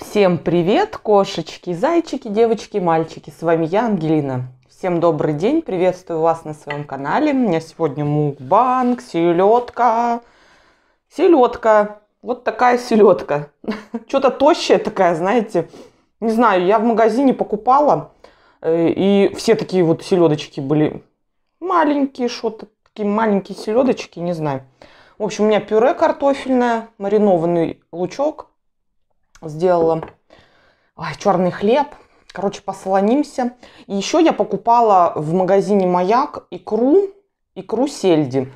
Всем привет, кошечки, зайчики, девочки, мальчики. С вами я, Ангелина. Всем добрый день, приветствую вас на своем канале. У меня сегодня мукбанг, селедка. Селедка. Вот такая селедка. Что-то тощая такая, знаете. Не знаю, я в магазине покупала, э, и все такие вот селедочки были маленькие, что-то такие маленькие селедочки, не знаю. В общем, у меня пюре картофельное, маринованный лучок, сделала ой, черный хлеб. Короче, послонимся. И еще я покупала в магазине «Маяк» икру, икру сельди.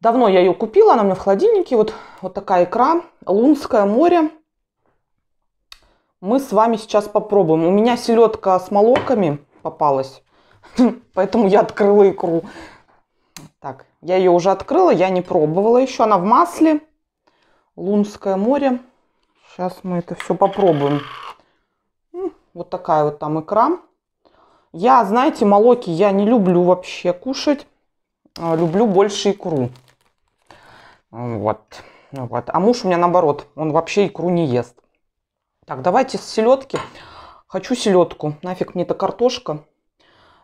Давно я ее купила, она у меня в холодильнике. Вот, вот такая икра. Лунское море. Мы с вами сейчас попробуем. У меня селедка с молоками попалась. Поэтому я открыла икру. Так, я ее уже открыла, я не пробовала еще. Она в масле. Лунское море. Сейчас мы это все попробуем. Вот такая вот там икра. Я, знаете, молоки я не люблю вообще кушать. А, люблю больше икру. Вот. вот. А муж у меня наоборот. Он вообще икру не ест. Так, давайте с селедки. Хочу селедку. Нафиг мне эта картошка.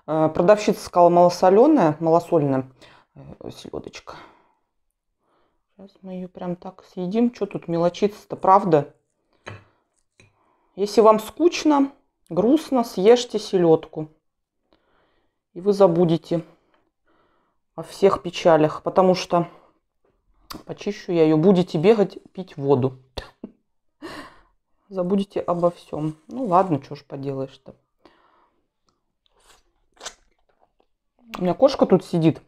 Э, продавщица сказала малосоленая, малосольная э, селедочка. Сейчас мы ее прям так съедим. Что тут мелочиться-то, правда? Если вам скучно, грустно, съешьте селедку. И вы забудете о всех печалях, потому что почищу я ее, будете бегать, пить воду. Забудете обо всем. Ну ладно, что ж поделаешь-то. У меня кошка тут сидит.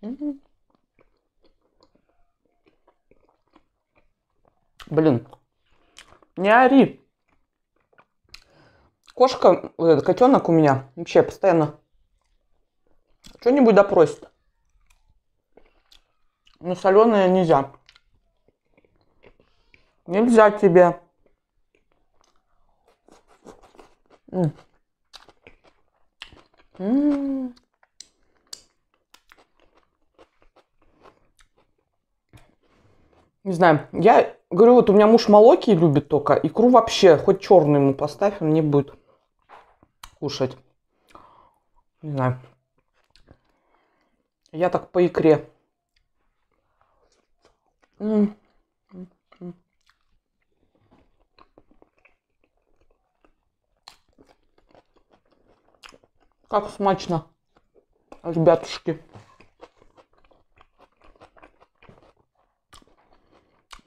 Mm-hmm. Блин. Не ори. Кошка, вот этот котенок у меня вообще постоянно что-нибудь допросит. Но соленое нельзя. Нельзя тебе. Не знаю, я Говорю, вот у меня муж молоки любит только, икру вообще, хоть черную ему поставь, он не будет кушать. Не знаю. Я так по икре. как смачно, ребятушки.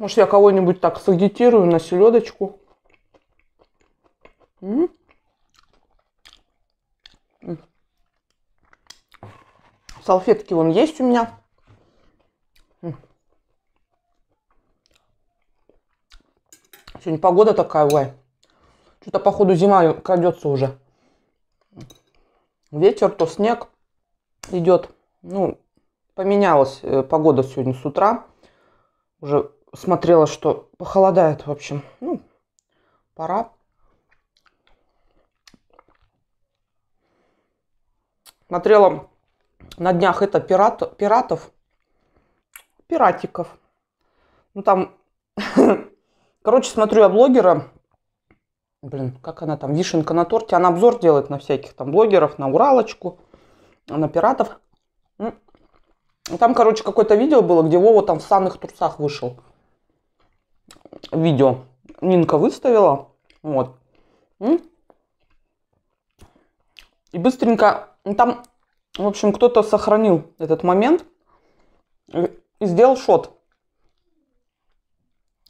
Может, я кого-нибудь так сагитирую на селедочку. Салфетки вон есть у меня. Сегодня погода такая, ой. Что-то, походу, зима крадется уже. Ветер, то снег идет. Ну, поменялась э, погода сегодня с утра. Уже смотрела, что похолодает, в общем. Ну, пора. Смотрела на днях это пират, пиратов, пиратиков. Ну там, короче, смотрю я блогера, блин, как она там, вишенка на торте, она обзор делает на всяких там блогеров, на Уралочку, на пиратов. Там, короче, какое-то видео было, где Вова там в санных трусах вышел видео Нинка выставила. Вот. И быстренько, ну, там, в общем, кто-то сохранил этот момент и сделал шот.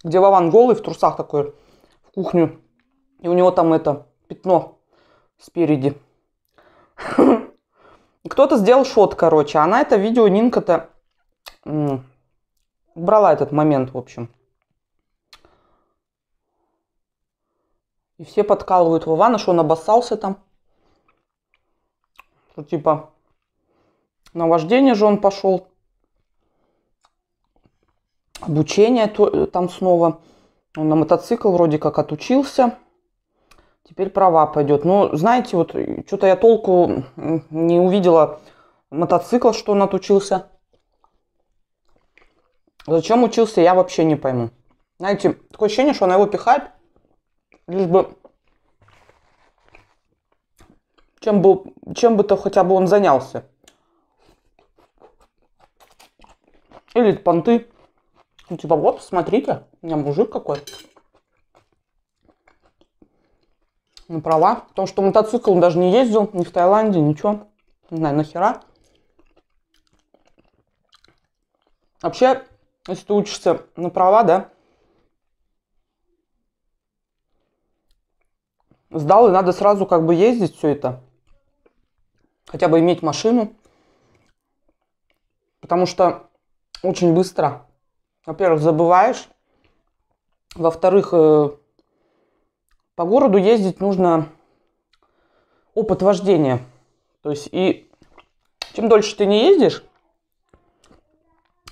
Где Вован голый, в трусах такой, в кухню. И у него там это, пятно спереди. Кто-то сделал шот, короче. Она это видео, Нинка-то брала этот момент, в общем. И все подкалывают Вована, что он обоссался там. Что типа на вождение же он пошел. Обучение то, э, там снова. Он на мотоцикл вроде как отучился. Теперь права пойдет. Но ну, знаете, вот э, что-то я толку не увидела мотоцикл, что он отучился. Зачем учился, я вообще не пойму. Знаете, такое ощущение, что она его пихает, лишь бы чем бы, чем бы то хотя бы он занялся. Или понты. Ну, типа, вот, смотрите, у меня мужик какой. На ну, права. Потому что мотоцикл он даже не ездил, ни в Таиланде, ничего. Не знаю, нахера. Вообще, если ты учишься на права, да, сдал, и надо сразу как бы ездить все это. Хотя бы иметь машину. Потому что очень быстро, во-первых, забываешь. Во-вторых, э, по городу ездить нужно опыт вождения. То есть и чем дольше ты не ездишь,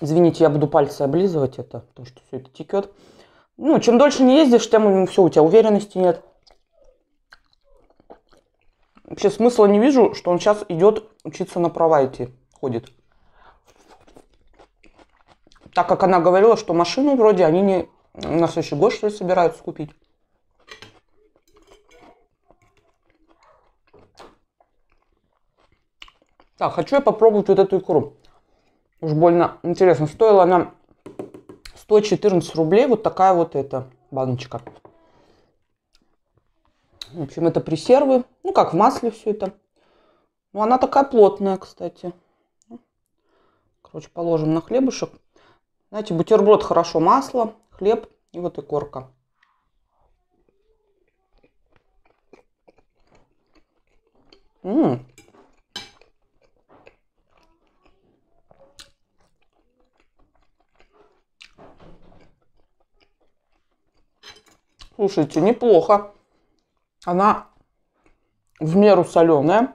извините, я буду пальцы облизывать это, потому что все это текет. Ну, чем дольше не ездишь, тем все, у тебя уверенности нет. Вообще смысла не вижу, что он сейчас идет учиться на права идти, ходит. Так как она говорила, что машину вроде они не на следующий год, что ли, собираются купить. Так, хочу я попробовать вот эту икру. Уж больно интересно. Стоила она 114 рублей. Вот такая вот эта баночка. В общем, это пресервы. Ну, как в масле все это. Ну, она такая плотная, кстати. Короче, положим на хлебушек. Знаете, бутерброд хорошо масло, хлеб и вот икорка. Ммм. Слушайте, неплохо. Она в меру соленая.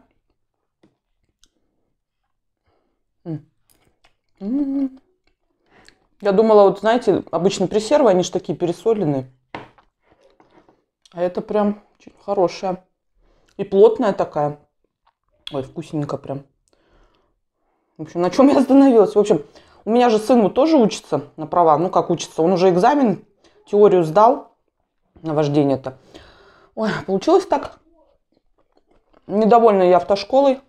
Я думала, вот знаете, обычно пресервы, они же такие пересоленные. А это прям очень хорошая. И плотная такая. Ой, вкусненько прям. В общем, на чем я остановилась? В общем, у меня же сын вот тоже учится на права. Ну, как учится? Он уже экзамен, теорию сдал на вождение-то. Ой, получилось так недовольна я автошколой,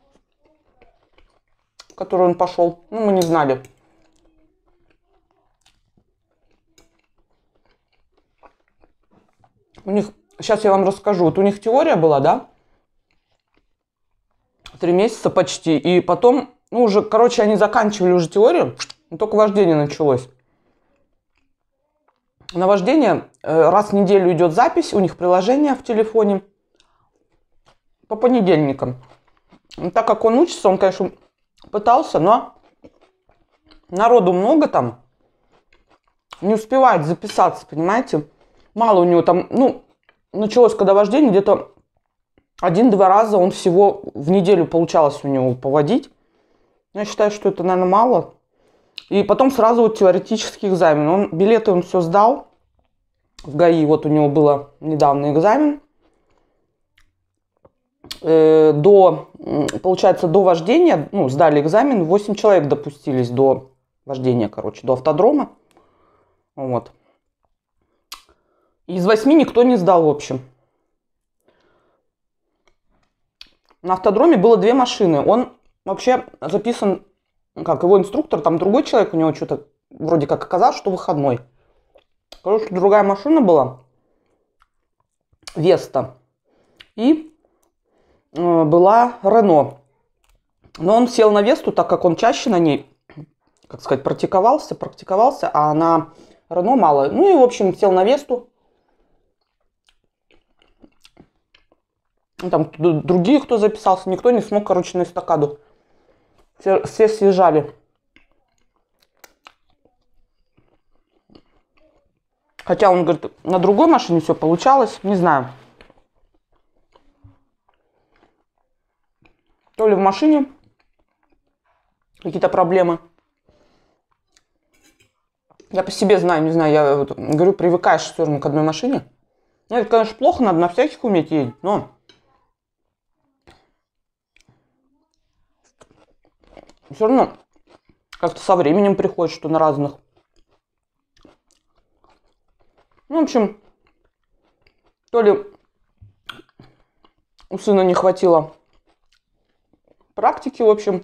в которую он пошел. Ну, мы не знали. У них, сейчас я вам расскажу, вот у них теория была, да? Три месяца почти. И потом, ну, уже, короче, они заканчивали уже теорию, но только вождение началось. На вождение э, раз в неделю идет запись, у них приложение в телефоне по понедельникам. Ну, так как он учится, он, конечно, пытался, но народу много там. Не успевает записаться, понимаете? Мало у него там, ну, началось когда вождение, где-то один-два раза он всего в неделю получалось у него поводить. Я считаю, что это, наверное, мало. И потом сразу вот теоретический экзамен. Он, билеты он все сдал. В ГАИ вот у него было недавно экзамен. Э, до, получается, до вождения, ну, сдали экзамен, 8 человек допустились до вождения, короче, до автодрома. Вот. Из восьми никто не сдал, в общем. На автодроме было две машины. Он вообще записан, как его инструктор, там другой человек, у него что-то вроде как оказалось, что выходной. Короче, другая машина была, Веста. И Э, была Рено. Но он сел на Весту, так как он чаще на ней, как сказать, практиковался, практиковался, а она Рено мало. Ну и, в общем, сел на Весту. Там другие, кто записался, никто не смог, короче, на эстакаду. Все, все съезжали. Хотя он говорит, на другой машине все получалось, не знаю. То ли в машине какие-то проблемы. Я по себе знаю, не знаю, я вот, говорю, привыкаешь все равно к одной машине. Ну, это, конечно, плохо, надо на всяких уметь ездить, но... Все равно как-то со временем приходит, что на разных. Ну, в общем, то ли у сына не хватило практики, в общем.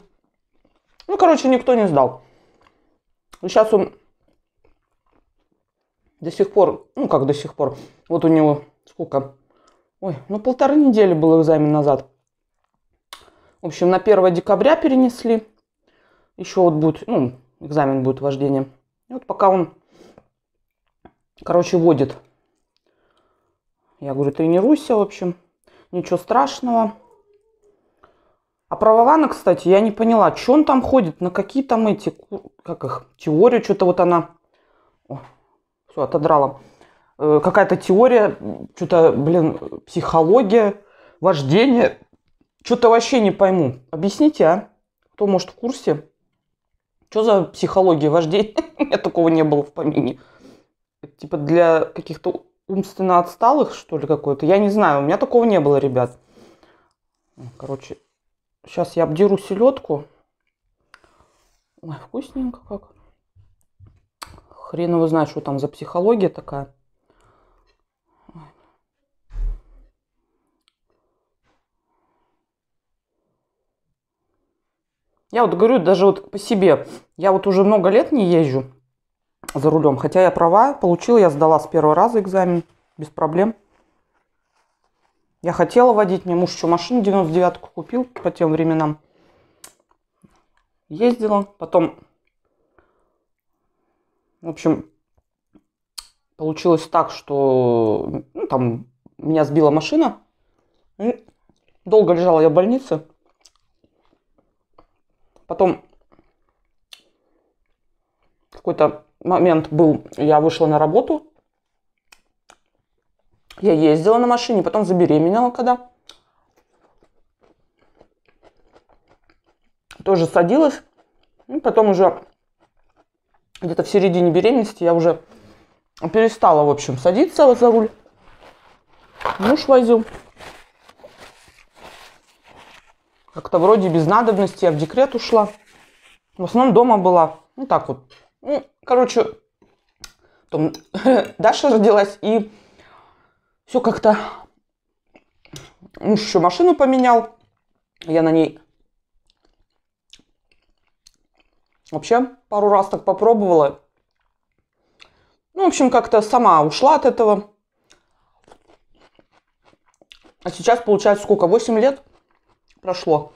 Ну, короче, никто не сдал. Сейчас он до сих пор, ну как до сих пор, вот у него сколько? Ой, ну полторы недели был экзамен назад. В общем, на 1 декабря перенесли. Еще вот будет, ну, экзамен будет вождение. И вот пока он, короче, водит. Я говорю, тренируйся, в общем, ничего страшного. А про Вавана, кстати, я не поняла, что он там ходит, на какие там эти, как их, теорию, что-то вот она... все, отодрала. Э, какая-то теория, что-то, блин, психология, вождение. Что-то вообще не пойму. Объясните, а? Кто, может, в курсе? Что за психология вождения? У меня такого не было в помине. Типа для каких-то умственно отсталых, что ли, какой-то. Я не знаю, у меня такого не было, ребят. Короче, Сейчас я обдеру селедку. Ой, вкусненько как. Хрен его знает, что там за психология такая. Я вот говорю даже вот по себе. Я вот уже много лет не езжу за рулем. Хотя я права получила, я сдала с первого раза экзамен без проблем. Я хотела водить, мне муж еще машину 99-ку купил по тем временам. Ездила, потом, в общем, получилось так, что ну, там меня сбила машина. И ну, долго лежала я в больнице. Потом какой-то момент был, я вышла на работу, я ездила на машине, потом забеременела когда. Тоже садилась. И ну, потом уже где-то в середине беременности я уже перестала, в общем, садиться за руль. Муж возил. Как-то вроде без надобности я в декрет ушла. В основном дома была. Ну так вот. Ну, короче, там Даша родилась и все как-то... Муж еще машину поменял. Я на ней вообще пару раз так попробовала. Ну, в общем, как-то сама ушла от этого. А сейчас, получается, сколько? 8 лет прошло.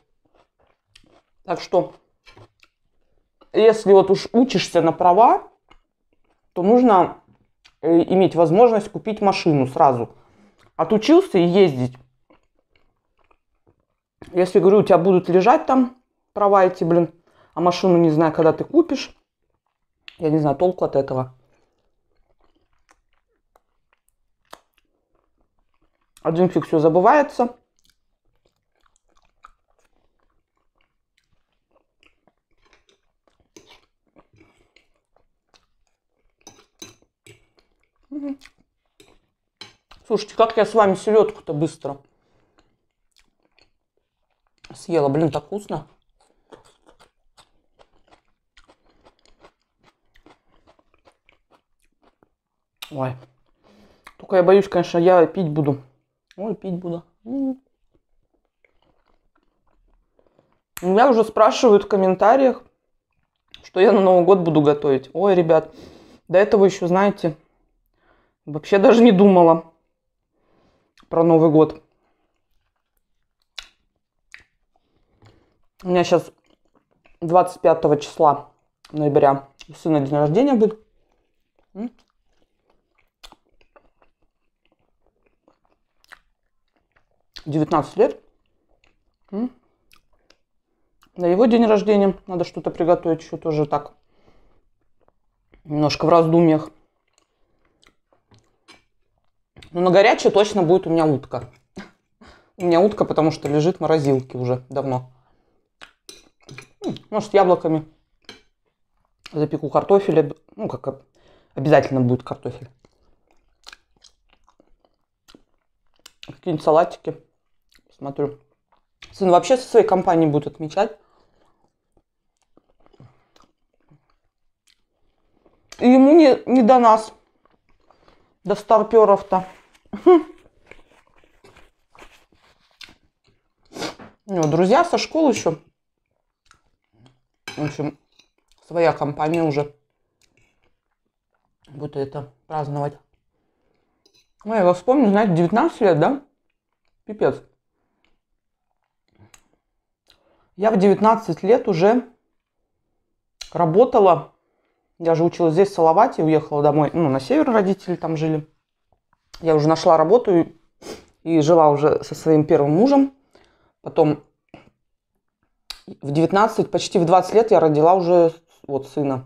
Так что, если вот уж учишься на права, то нужно Э, иметь возможность купить машину сразу. Отучился и ездить. Если, говорю, у тебя будут лежать там права эти, блин, а машину не знаю, когда ты купишь, я не знаю толку от этого. Один фиг все забывается – Слушайте, как я с вами селедку-то быстро съела. Блин, так вкусно. Ой. Только я боюсь, конечно, я пить буду. Ой, пить буду. Меня уже спрашивают в комментариях, что я на Новый год буду готовить. Ой, ребят, до этого еще, знаете, Вообще даже не думала про Новый год. У меня сейчас 25 числа ноября сына день рождения будет. Девятнадцать лет. На его день рождения надо что-то приготовить, еще тоже так. Немножко в раздумьях. Но ну, на горячее точно будет у меня утка. У меня утка, потому что лежит в морозилке уже давно. Может, яблоками запеку картофель. Ну, как обязательно будет картофель. Какие-нибудь салатики. Смотрю. Сын вообще со своей компанией будет отмечать. И ему не, не до нас до старперов-то. Ну, друзья со школы еще. В общем, своя компания уже будет это праздновать. Ну, я вспомню, знаете, 19 лет, да? Пипец. Я в 19 лет уже работала я же училась здесь, в Салавате, уехала домой, ну, на север родители там жили. Я уже нашла работу и, и жила уже со своим первым мужем. Потом в 19, почти в 20 лет я родила уже вот сына.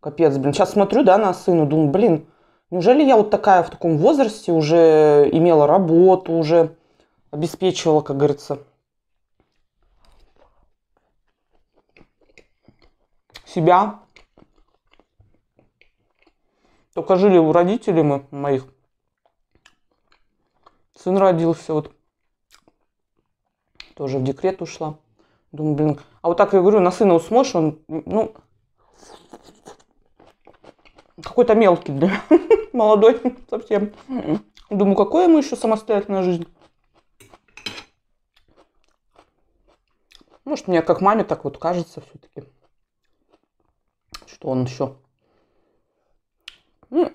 Капец, блин. Сейчас смотрю, да, на сына, думаю, блин, неужели я вот такая в таком возрасте уже имела работу, уже обеспечивала, как говорится, себя, только жили у родителей мы, моих. Сын родился, вот. Тоже в декрет ушла. Думаю, блин. А вот так я говорю, на сына вот он, ну, какой-то мелкий, да? молодой совсем. Думаю, какое ему еще самостоятельная жизнь? Может, мне как маме так вот кажется все-таки, что он еще ну,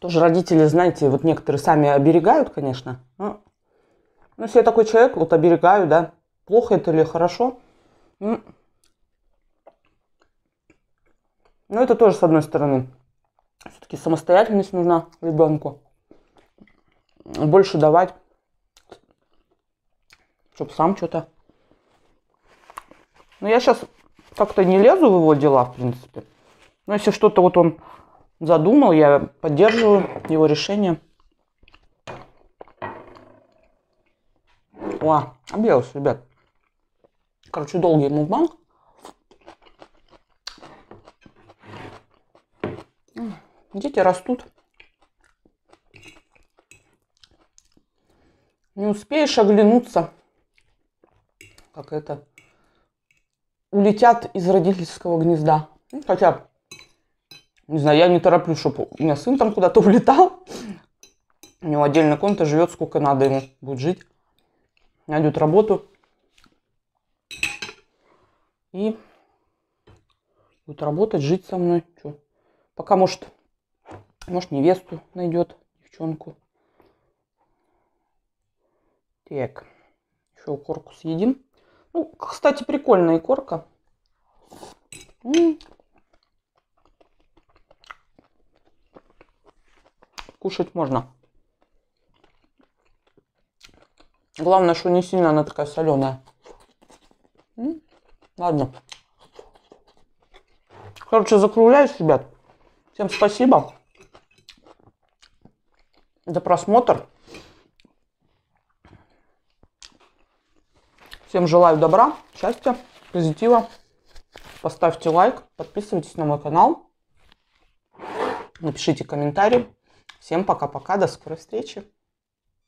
тоже родители, знаете, вот некоторые сами оберегают, конечно. Но, но если я такой человек, вот оберегаю, да, плохо это или хорошо. Ну, но ну, это тоже, с одной стороны, все-таки самостоятельность нужна ребенку. Больше давать, чтобы сам что-то. Но ну, я сейчас как-то не лезу в его дела, в принципе. Но если что-то вот он задумал, я поддерживаю его решение. О, объелся, ребят. Короче, долгий мукбанг. Дети растут. Не успеешь оглянуться, как это улетят из родительского гнезда. Ну, хотя не знаю, я не тороплю, чтобы у меня сын там куда-то улетал. У него отдельная комната, живет сколько надо ему будет жить. Найдет работу. И будет работать, жить со мной. Чё? Пока, может, может, невесту найдет, девчонку. Так, еще корку съедим. Ну, кстати, прикольная икорка. кушать можно. Главное, что не сильно она такая соленая. Ладно. Короче, закругляюсь, ребят. Всем спасибо за просмотр. Всем желаю добра, счастья, позитива. Поставьте лайк, подписывайтесь на мой канал, напишите комментарий. Всем пока-пока, до скорой встречи.